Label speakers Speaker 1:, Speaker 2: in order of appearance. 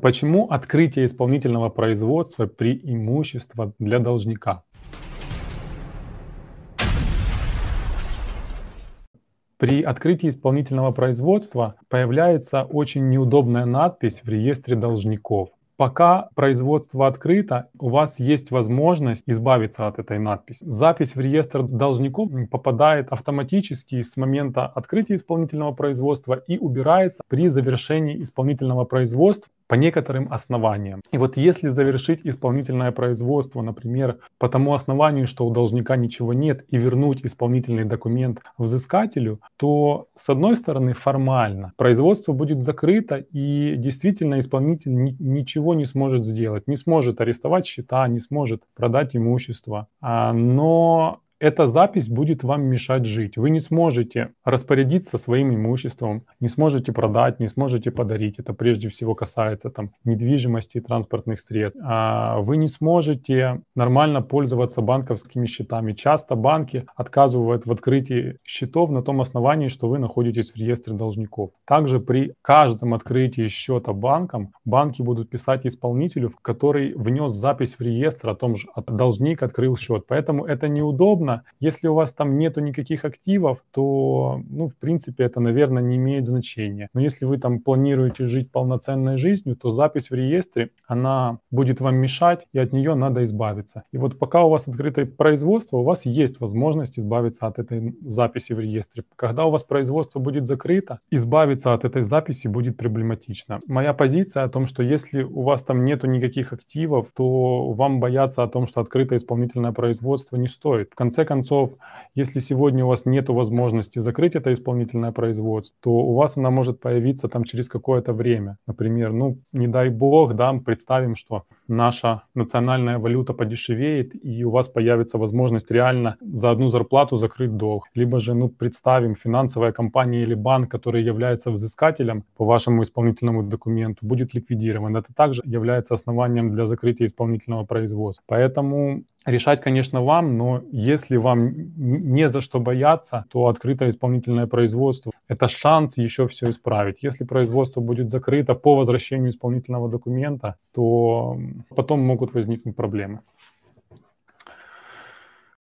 Speaker 1: Почему открытие исполнительного производства преимущество для должника? При открытии исполнительного производства появляется очень неудобная надпись в реестре должников. Пока производство открыто, у вас есть возможность избавиться от этой надписи. Запись в реестр должников попадает автоматически с момента открытия исполнительного производства и убирается при завершении исполнительного производства по некоторым основаниям. И вот если завершить исполнительное производство, например, по тому основанию, что у должника ничего нет, и вернуть исполнительный документ взыскателю, то, с одной стороны, формально производство будет закрыто, и действительно исполнитель ни- ничего не сможет сделать, не сможет арестовать счета, не сможет продать имущество. А, но эта запись будет вам мешать жить. Вы не сможете распорядиться своим имуществом, не сможете продать, не сможете подарить. Это прежде всего касается там, недвижимости и транспортных средств. А вы не сможете нормально пользоваться банковскими счетами. Часто банки отказывают в открытии счетов на том основании, что вы находитесь в реестре должников. Также при каждом открытии счета банком банки будут писать исполнителю, который внес запись в реестр о том что должник открыл счет. Поэтому это неудобно, региона. Если у вас там нету никаких активов, то, ну, в принципе, это, наверное, не имеет значения. Но если вы там планируете жить полноценной жизнью, то запись в реестре, она будет вам мешать, и от нее надо избавиться. И вот пока у вас открытое производство, у вас есть возможность избавиться от этой записи в реестре. Когда у вас производство будет закрыто, избавиться от этой записи будет проблематично. Моя позиция о том, что если у вас там нету никаких активов, то вам бояться о том, что открытое исполнительное производство не стоит. В конце конце концов, если сегодня у вас нет возможности закрыть это исполнительное производство, то у вас она может появиться там через какое-то время. Например, ну, не дай бог, да, представим, что наша национальная валюта подешевеет, и у вас появится возможность реально за одну зарплату закрыть долг. Либо же, ну, представим, финансовая компания или банк, который является взыскателем по вашему исполнительному документу, будет ликвидирован. Это также является основанием для закрытия исполнительного производства. Поэтому решать, конечно, вам, но если вам не за что бояться, то открытое исполнительное производство это шанс еще все исправить. Если производство будет закрыто по возвращению исполнительного документа, то потом могут возникнуть проблемы.